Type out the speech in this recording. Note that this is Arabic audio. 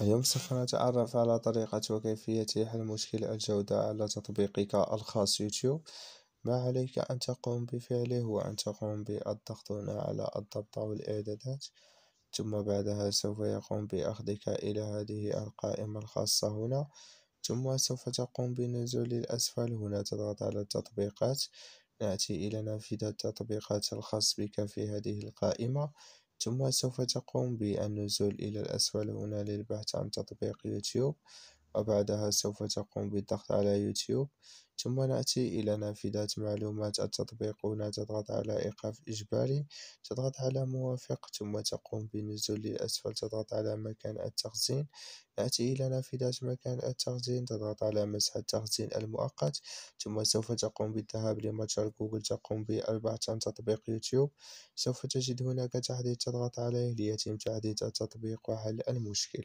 اليوم سوف نتعرف على طريقة وكيفية حل مشكل الجودة على تطبيقك الخاص يوتيوب ما عليك أن تقوم بفعله هو أن تقوم بالضغط هنا على الضبط أو الإعدادات ثم بعدها سوف يقوم بأخذك إلى هذه القائمة الخاصة هنا ثم سوف تقوم بالنزول الأسفل هنا تضغط على التطبيقات نأتي إلى نافذة التطبيقات الخاص بك في هذه القائمة ثم سوف تقوم بالنزول إلى الأسفل هنا للبحث عن تطبيق يوتيوب وبعدها سوف تقوم بالضغط على يوتيوب ثم نأتي إلى نافذة معلومات التطبيق هنا تضغط على إيقاف إجباري تضغط على موافق ثم تقوم بالنزول للأسفل تضغط على مكان التخزين نأتي إلى نافذة مكان التخزين تضغط على مسح التخزين المؤقت ثم سوف تقوم بالذهاب لمتجر جوجل تقوم بالبحث عن تطبيق يوتيوب سوف تجد هناك تحديث تضغط عليه ليتم تحديث التطبيق وحل المشكل